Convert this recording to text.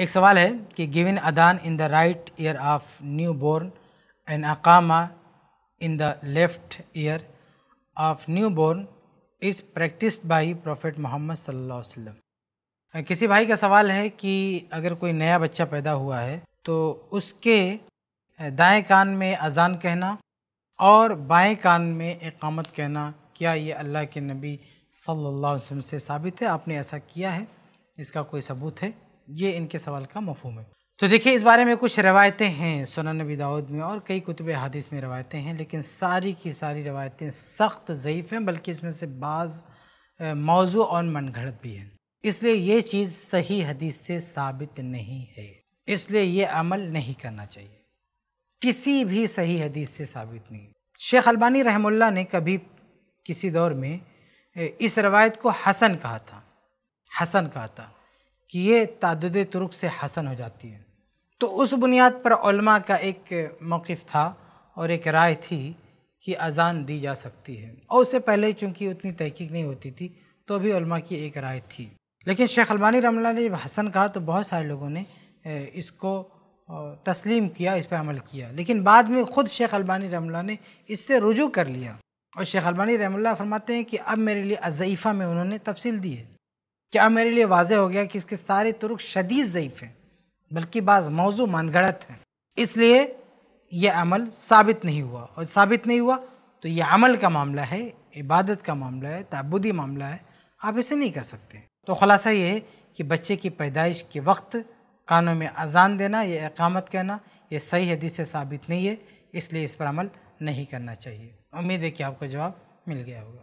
एक सवाल है कि गिविन अदान in the right ear of newborn and अकामा in the left ear of newborn is practised by prophet Muhammad सल्ला वसम किसी भाई का सवाल है कि अगर कोई नया बच्चा पैदा हुआ है तो उसके दाएं कान में अजान कहना और बाएं कान में इकामत कहना क्या ये अल्लाह के नबी सल्लल्लाहु अलैहि वसल्लम से साबित है आपने ऐसा किया है इसका कोई सबूत है ये इनके सवाल का मफहम है तो देखिए इस बारे में कुछ रवायतें हैं सोना नबी दाऊद में और कई कुतब हदीस में रवायतें हैं लेकिन सारी की सारी रवायतें सख्त ज़यीफ़ हैं बल्कि इसमें से बाज़ मौजू और घड़त भी हैं इसलिए ये चीज़ सही हदीस से साबित नहीं है इसलिए ये अमल नहीं करना चाहिए किसी भी सही हदीस से साबित नहीं शेख अलबानी रहमुल्ला ने कभी किसी दौर में इस रवायत को हसन कहा था हसन कहा था कि ये तदद तुर्क से हसन हो जाती है तो उस बुनियाद पर ओलमा का एक मौक़ था और एक राय थी कि अज़ान दी जा सकती है और उससे पहले चूँकि उतनी तहकीक नहीं होती थी तो भी उलमा की एक राय थी लेकिन शेख अलबानी रमला ने जब हसन कहा तो बहुत सारे लोगों ने इसको तस्लीम किया इस पर अमल किया लेकिन बाद में ख़ुद शेख अलबानी रमला ने इससे रुजू कर लिया और शेख अलबानी रहमल्ला फरमाते हैं कि अब मेरे लिए अज़ीफ़ा में उन्होंने तफसील दी है क्या मेरे लिए वाज हो गया कि इसके सारे तुर्क शदीद ज़यीफ़ हैं बल्कि बाज़ मौजू मानगढ़त हैं इसलिए यह अमल साबित नहीं हुआ और साबित नहीं हुआ तो यह अमल का मामला है इबादत का मामला है तबुदी मामला है आप इसे नहीं कर सकते तो ख़ुलासा ये है कि बच्चे की पैदाइश के वक्त कानों में अजान देना या अकामत कहना यह सही हदीस से साबित नहीं है इसलिए इस पर अमल नहीं करना चाहिए उम्मीद है कि आपका जवाब मिल गया होगा